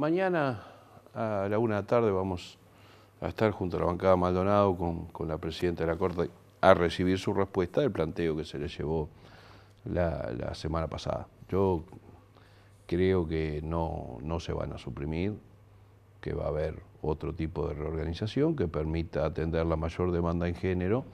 mañana a la una de la tarde vamos a estar junto a la bancada Maldonado con, la presidenta de la Corte a recibir su respuesta del planteo que se le llevó la, semana pasada. Yo creo que no, se van a suprimir, que va a haber otro tipo de reorganización que permita atender la mayor demanda en género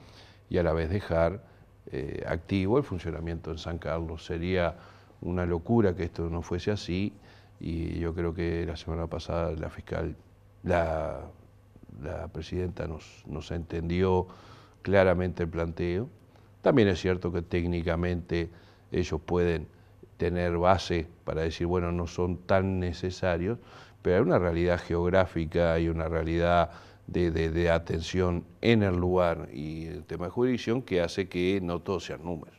y a la vez dejar eh, activo el funcionamiento en San Carlos. Sería una locura que esto no fuese así y yo creo que la semana pasada la fiscal, la, presidenta nos, entendió claramente el planteo. También es cierto que técnicamente ellos pueden tener base para decir, bueno, no son tan necesarios, pero hay una realidad geográfica, y una realidad de, atención en el lugar y el tema de jurisdicción que hace que no todos sean números.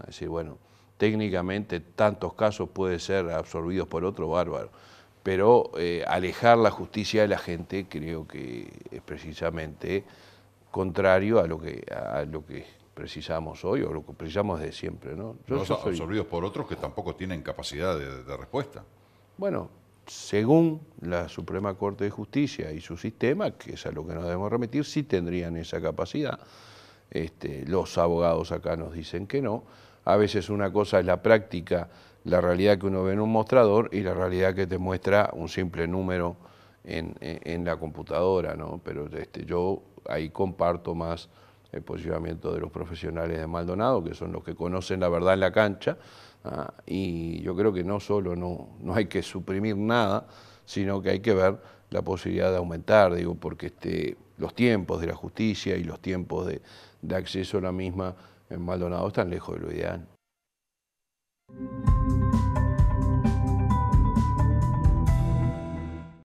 Es decir, bueno, técnicamente tantos casos pueden ser absorbidos por otro bárbaro, pero eh, alejar la justicia de la gente creo que es precisamente contrario a lo que, a lo que precisamos hoy o lo que precisamos de siempre. ¿no? absorbidos por otros que tampoco tienen capacidad de, respuesta. Bueno, según la Suprema Corte de Justicia y su sistema, que es a lo que nos debemos remitir, sí tendrían esa capacidad. Este, los abogados acá nos dicen que no, a veces una cosa es la práctica, la realidad que uno ve en un mostrador y la realidad que te muestra un simple número en, la computadora, ¿no? Pero este, yo ahí comparto más el posicionamiento de los profesionales de Maldonado, que son los que conocen la verdad en la cancha, ah, y yo creo que no solo no, no hay que suprimir nada, sino que hay que ver la posibilidad de aumentar, digo, porque este, los tiempos de la justicia y los tiempos de, de acceso a la misma en Maldonado están lejos de lo ideal.